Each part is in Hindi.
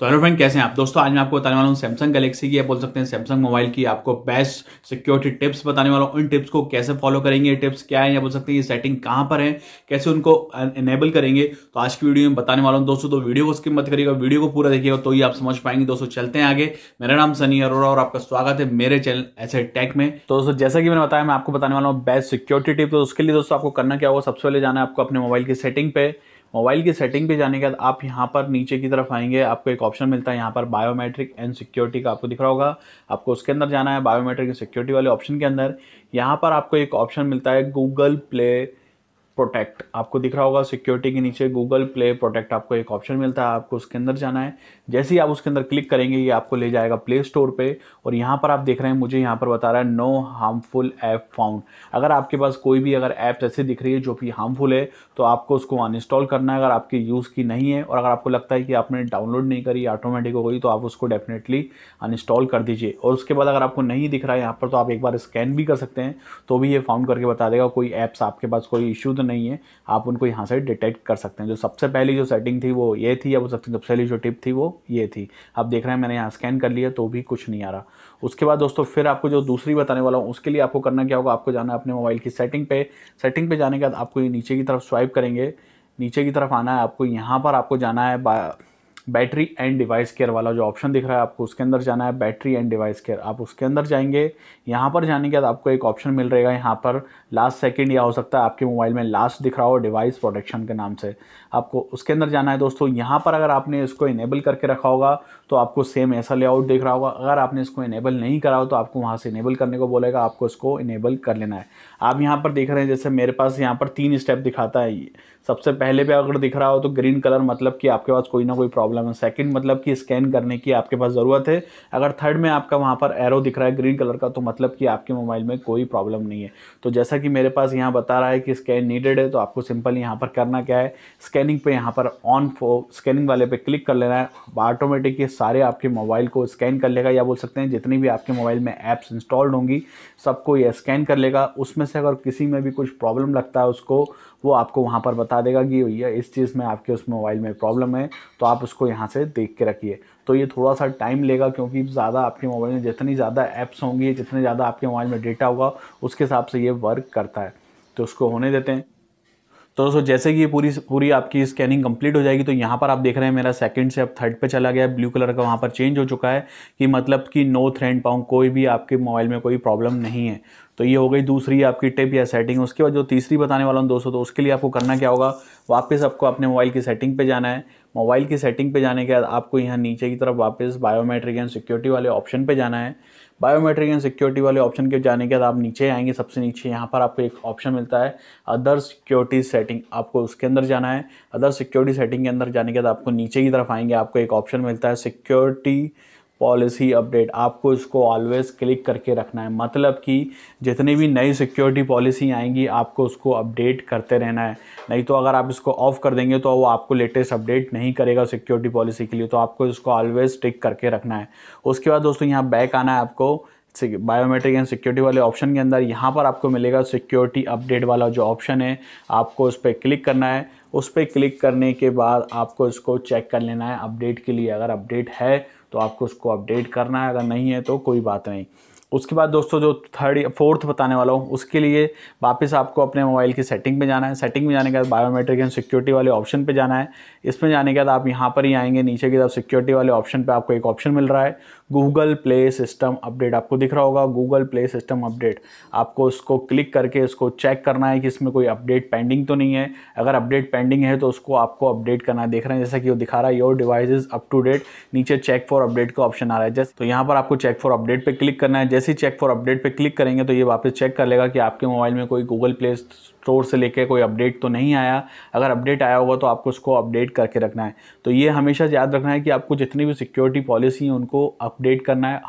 तो हेलो फ्रेंड कैसे हैं आप दोस्तों आज मैं आपको बताने वाला हूँ सैमसंग गैलेक्सी की बोल सकते हैं सैमसंग मोबाइल की आपको बेस्ट सिक्योरिटी टिप्स बताने वाला हूँ उन टिप्स को कैसे फॉलो करेंगे टिप्स क्या है या बोल सकते हैं ये सेटिंग कहाँ पर है कैसे उनको इनेबल करेंगे तो आज की वीडियो में बताने वाला हूँ दोस्तों तो वीडियो को स्किप मत करिएगा वीडियो को पूरा देखिएगा तो ही आप समझ पाएंगे दोस्तों चलते हैं आगे मेरा नाम सनी अरोड़ा और आपका स्वागत है मेरे चैनल ऐसे टेक में तो दोस्तों जैसा कि मैंने बताया मैं आपको बताने वाला हूँ बेस्ट सिक्योरिटी टिप तो उसके लिए दोस्तों आपको करना क्या होगा सबसे पहले जाना है आपको अपने मोबाइल की सेटिंग पे मोबाइल की सेटिंग पे जाने के बाद आप यहाँ पर नीचे की तरफ आएंगे आपको एक ऑप्शन मिलता है यहाँ पर बायोमेट्रिक एंड सिक्योरिटी का आपको दिख रहा होगा आपको उसके अंदर जाना है बायोमेट्रिक एंड सिक्योरिटी वाले ऑप्शन के अंदर यहाँ पर आपको एक ऑप्शन मिलता है गूगल प्ले प्रोटेक्ट आपको दिख रहा होगा सिक्योरिटी के नीचे गूगल प्ले प्रोटेक्ट आपको एक ऑप्शन मिलता है आपको उसके अंदर जाना है जैसे ही आप उसके अंदर क्लिक करेंगे ये आपको ले जाएगा प्ले स्टोर पे और यहाँ पर आप देख रहे हैं मुझे यहाँ पर बता रहा है नो हार्मफुल ऐप फाउंड अगर आपके पास कोई भी अगर ऐप ऐसे दिख रही है जो कि हार्मफुल है तो आपको उसको अनइंस्टॉल करना है अगर आपके यूज़ की नहीं है और अगर आपको लगता है कि आपने डाउनलोड नहीं करी ऑटोमेटिक हो गई तो आप उसको डेफिनेटली अनइंस्टॉल कर दीजिए और उसके बाद अगर आपको नहीं दिख रहा है यहाँ पर तो आप एक बार स्कैन भी कर सकते हैं तो भी ये फाउंड करके बता देगा कोई ऐप्स आपके पास कोई इशू तो नहीं है आप उनको यहाँ से डिटेक्ट कर सकते हैं जो सबसे पहली जो सेटिंग थी वो ये थी या वो सबसे पहली जो टिप थी वो ये थी आप देख रहे हैं मैंने यहाँ स्कैन कर लिया तो भी कुछ नहीं आ रहा उसके बाद दोस्तों फिर आपको जो दूसरी बताने वाला हूँ उसके लिए आपको करना क्या होगा आपको जाना है अपने मोबाइल की सेटिंग पे सेटिंग पे जाने के बाद आपको नीचे की तरफ स्वाइप करेंगे नीचे की तरफ आना है आपको यहाँ पर आपको जाना है बैटरी एंड डिवाइस केयर वाला जो ऑप्शन दिख रहा है आपको उसके अंदर जाना है बैटरी एंड डिवाइस केयर आप उसके अंदर जाएंगे यहाँ पर जाने के बाद आपको एक ऑप्शन मिल रहेगा यहाँ पर लास्ट सेकेंड या हो सकता है आपके मोबाइल में लास्ट दिख रहा हो डिवाइस प्रोटेक्शन के नाम से आपको उसके अंदर जाना है दोस्तों यहाँ पर अगर आपने इसको इनेबल करके रखा होगा तो आपको सेम ऐसा लेआउट दिख रहा होगा अगर आपने इसको इनेबल नहीं करा हो तो आपको वहाँ से इनेबल करने को बोलेगा आपको इसको इनेबल कर लेना है आप यहाँ पर देख रहे हैं जैसे मेरे पास यहाँ पर तीन स्टेप दिखाता है सबसे पहले पर अगर दिख रहा हो तो ग्रीन कलर मतलब कि आपके पास कोई ना कोई प्रॉब्लम मतलब है सेकंड मतलब कि स्कैन करने की आपके पास ज़रूरत है अगर थर्ड में आपका वहाँ पर एरो दिख रहा है ग्रीन कलर का तो मतलब कि आपके मोबाइल में कोई प्रॉब्लम नहीं है तो जैसा कि मेरे पास यहाँ बता रहा है कि स्कैन नीडेड है तो आपको सिंपल यहाँ पर करना क्या है स्कैनिंग पे यहाँ पर ऑन स्कैनिंग वाले पे क्लिक कर लेना है ऑटोमेटिक ये सारे आपके मोबाइल को स्कैन कर लेगा या बोल सकते हैं जितनी भी आपके मोबाइल में ऐप्स इंस्टॉल्ड होंगी सबको ये स्कैन कर लेगा उसमें से अगर किसी में भी कुछ प्रॉब्लम लगता है उसको वो आपको वहाँ पर बता देगा कि भैया इस चीज़ में आपके उस मोबाइल में प्रॉब्लम है तो आप उसको यहाँ से देख के रखिए तो ये थोड़ा सा टाइम लेगा क्योंकि ज़्यादा आपके मोबाइल में जितनी ज़्यादा ऐप्स होंगी जितने ज़्यादा आपके मोबाइल में डेटा होगा उसके हिसाब से ये वर्क करता है तो उसको होने देते हैं तो दोस्तों जैसे कि ये पूरी पूरी आपकी स्कैनिंग कंप्लीट हो जाएगी तो यहाँ पर आप देख रहे हैं मेरा सेकंड से अब थर्ड पे चला गया ब्लू कलर का वहाँ पर चेंज हो चुका है कि मतलब कि नो थ्रेंड पाऊँ कोई भी आपके मोबाइल में कोई प्रॉब्लम नहीं है तो ये हो गई दूसरी आपकी टिप या सेटिंग उसके बाद जो तीसरी बताने वाला हूँ दोस्तों तो उसके लिए आपको करना क्या होगा वापस आपको अपने मोबाइल की सेटिंग पर जाना है मोबाइल की सेटिंग पे जाने के बाद आपको यहाँ नीचे की तरफ वापस बायोमेट्रिक एंड सिक्योरिटी वाले ऑप्शन पे जाना है बायोमेट्रिक एंड सिक्योरिटी वाले ऑप्शन के जाने के बाद आप नीचे आएंगे सबसे नीचे यहाँ पर आपको एक ऑप्शन मिलता है अदर सिक्योरिटी सेटिंग आपको उसके अंदर जाना है अदर सिक्योरिटी सेटिंग के अंदर जाने के बाद आपको नीचे की तरफ आएंगे आपको एक ऑप्शन मिलता है सिक्योरिटी पॉलिसी अपडेट आपको इसको ऑलवेज़ क्लिक करके रखना है मतलब कि जितनी भी नई सिक्योरिटी पॉलिसी आएंगी आपको उसको अपडेट करते रहना है नहीं तो अगर आप इसको ऑफ़ कर देंगे तो वो आपको लेटेस्ट अपडेट नहीं करेगा सिक्योरिटी पॉलिसी के लिए तो आपको इसको ऑलवेज़ टिक करके रखना है उसके बाद दोस्तों यहाँ बैक आना है आपको बायोमेट्रिक एंड सिक्योरिटी वाले ऑप्शन के अंदर यहाँ पर आपको मिलेगा सिक्योरिटी अपडेट वाला जो ऑप्शन है आपको उस पर क्लिक करना है उस पर क्लिक करने के बाद आपको इसको चेक कर लेना है अपडेट के लिए अगर अपडेट है तो आपको उसको अपडेट करना है अगर नहीं है तो कोई बात नहीं उसके बाद दोस्तों जो थर्ड फोर्थ बताने वाला हूँ उसके लिए वापस आपको अपने मोबाइल की सेटिंग में जाना है सेटिंग में जाने के बाद बायोमेट्रिक एंड सिक्योरिटी वाले ऑप्शन पे जाना है इसमें जाने के बाद आप यहाँ पर ही आएंगे नीचे की तरफ सिक्योरिटी वाले ऑप्शन पे आपको एक ऑप्शन मिल रहा है गूगल प्ले सिस्टम अपडेट आपको दिख रहा होगा गूगल प्ले सिस्टम अपडेट आपको उसको क्लिक करके उसको चेक करना है कि इसमें कोई अपडेट पेंडिंग तो नहीं है अगर अपडेट पेंडिंग है तो उसको आपको अपडेट करना है देख रहे हैं जैसा कि वो दिखा रहा है your device is up to date नीचे चेक फॉर अपडेट का ऑप्शन आ रहा है जैसे तो यहाँ पर आपको चेक फॉर अपडेट पर क्लिक करना है जैसे ही चेक फॉर अपडेट पर क्लिक करेंगे तो ये वापस चेक कर लेगा कि आपके मोबाइल में कोई गूगल प्ले स्टोर से लेके कोई अपडेट तो नहीं आया अगर अपडेट आया होगा तो आपको उसको अपडेट करके रखना है तो ये हमेशा याद रखना है कि आपको जितनी भी सिक्योरिटी पॉलिसी है उनको आप अपडेट करना है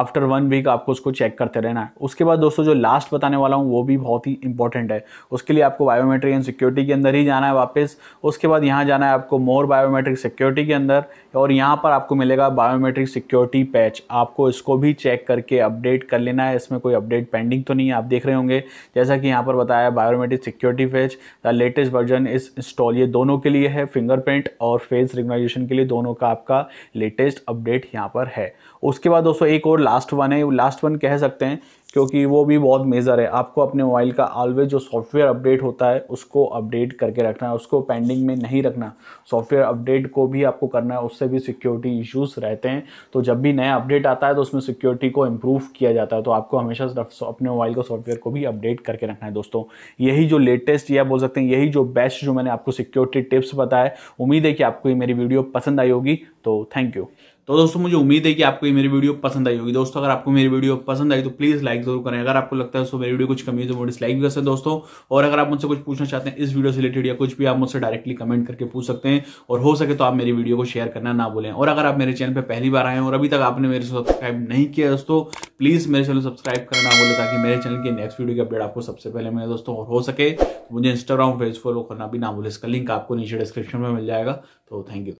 आफ्टर वन वीक आपको उसको चेक करते रहना है उसके बाद दोस्तों जो लास्ट बताने वाला हूँ वो भी बहुत ही इंपॉर्टेंट है उसके लिए आपको बायोमेट्रिक एंड सिक्योरिटी के अंदर ही जाना है वापस उसके बाद यहाँ जाना है आपको मोर बायोमेट्रिक सिक्योरिटी के अंदर और यहाँ पर आपको मिलेगा बायोमेट्रिक सिक्योरिटी पैच आपको इसको भी चेक करके अपडेट कर लेना है इसमें कोई अपडेट पेंडिंग तो नहीं है आप देख रहे होंगे जैसा कि यहाँ पर बताया biometric security patch the latest version इस इंस्टॉल ये दोनों के लिए है फिंगरप्रिंट और फेस रिकोगनाइजेशन के लिए दोनों का आपका लेटेस्ट अपडेट यहाँ पर है उसके बाद दोस्तों एक और लास्ट वन है लास्ट वन कह सकते हैं क्योंकि वो भी बहुत मेज़र है आपको अपने मोबाइल का ऑलवेज जो सॉफ्टवेयर अपडेट होता है उसको अपडेट करके रखना है उसको पेंडिंग में नहीं रखना सॉफ्टवेयर अपडेट को भी आपको करना है उससे भी सिक्योरिटी इश्यूज़ रहते हैं तो जब भी नया अपडेट आता है तो उसमें सिक्योरिटी को इम्प्रूव किया जाता है तो आपको हमेशा अपने मोबाइल का सॉफ्टवेयर को भी अपडेट करके रखना है दोस्तों यही जो लेटेस्ट या बोल सकते हैं यही जो बेस्ट जो मैंने आपको सिक्योरिटी टिप्स बताया उम्मीद है कि आपको ये मेरी वीडियो पसंद आई होगी तो थैंक यू तो दोस्तों मुझे उम्मीद है कि आपको ये मेरी वीडियो पसंद आई होगी दोस्तों अगर आपको मेरी वीडियो पसंद आई तो प्लीज़ लाइक जरूर करें अगर आपको लगता है सो मेरी वीडियो कुछ कमी है तो वो डिसलाइक भी कर सकते हैं दोस्तों और अगर आप मुझसे कुछ पूछना चाहते हैं इस वीडियो से रिलेटेड या कुछ भी आप मुझसे डायरेक्टली कमेंट करके पूछ सकते हैं और हो सके तो आप मेरी वीडियो को शेयर करना ना बोलें और अगर आप मेरे चैनल पर पहली बार आए और अभी तक आपने मेरे सब्सक्राइब नहीं किया दोस्तों प्लीज मेरे चैनल सब्सक्राइब करना ना बोले ताकि मेरे चैनल की नेक्स्ट वीडियो की अपडेट आपको सबसे पहले मिले दोस्तों और हो सके मुझे इंस्टाग्राम फेसबुक फॉलो करना भी ना बोले इसका लिंक आपको नीचे डिस्क्रिप्शन में मिल जाएगा तो थैंक यू